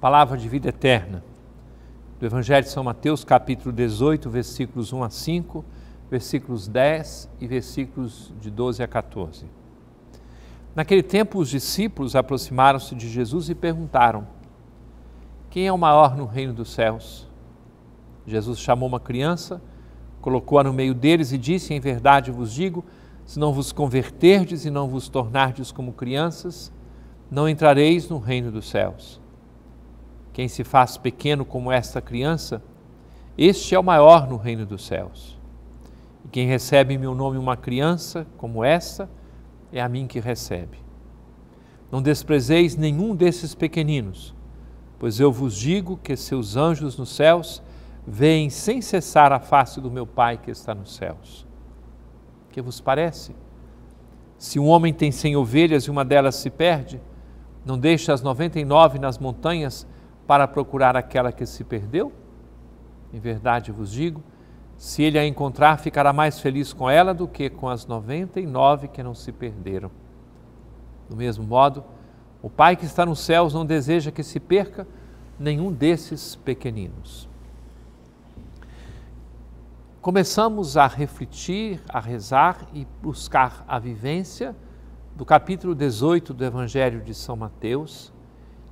palavra de vida eterna. Do Evangelho de São Mateus, capítulo 18, versículos 1 a 5, versículos 10 e versículos de 12 a 14. Naquele tempo, os discípulos aproximaram-se de Jesus e perguntaram: Quem é o maior no reino dos céus? Jesus chamou uma criança, colocou-a no meio deles e disse: Em verdade vos digo, se não vos converterdes e não vos tornardes como crianças, não entrareis no reino dos céus. Quem se faz pequeno como esta criança, este é o maior no reino dos céus. E quem recebe em meu nome uma criança como esta, é a mim que recebe. Não desprezeis nenhum desses pequeninos, pois eu vos digo que seus anjos nos céus veem sem cessar a face do meu Pai que está nos céus. O Que vos parece? Se um homem tem cem ovelhas e uma delas se perde, não deixa as noventa e nove nas montanhas para procurar aquela que se perdeu? Em verdade vos digo, se ele a encontrar, ficará mais feliz com ela do que com as noventa e nove que não se perderam. Do mesmo modo, o Pai que está nos céus não deseja que se perca nenhum desses pequeninos. Começamos a refletir, a rezar e buscar a vivência do capítulo 18 do Evangelho de São Mateus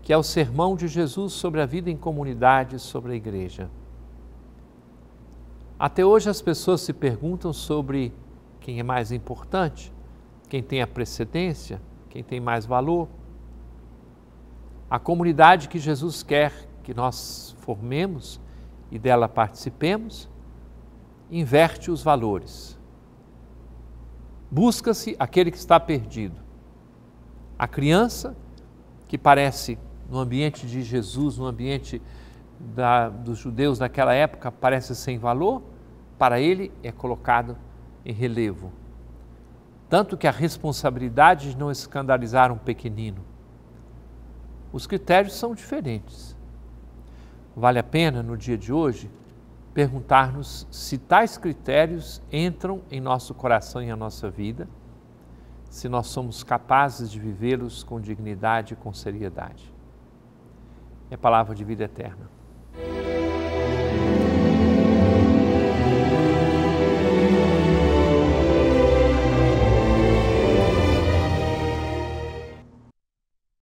que é o sermão de Jesus sobre a vida em comunidade, sobre a igreja. Até hoje as pessoas se perguntam sobre quem é mais importante, quem tem a precedência, quem tem mais valor. A comunidade que Jesus quer que nós formemos e dela participemos inverte os valores. Busca-se aquele que está perdido. A criança que parece no ambiente de Jesus, no ambiente da, dos judeus daquela época, parece sem valor, para ele é colocado em relevo. Tanto que a responsabilidade de não escandalizar um pequenino. Os critérios são diferentes. Vale a pena, no dia de hoje, perguntar-nos se tais critérios entram em nosso coração e a nossa vida, se nós somos capazes de vivê-los com dignidade e com seriedade e é a palavra de vida eterna.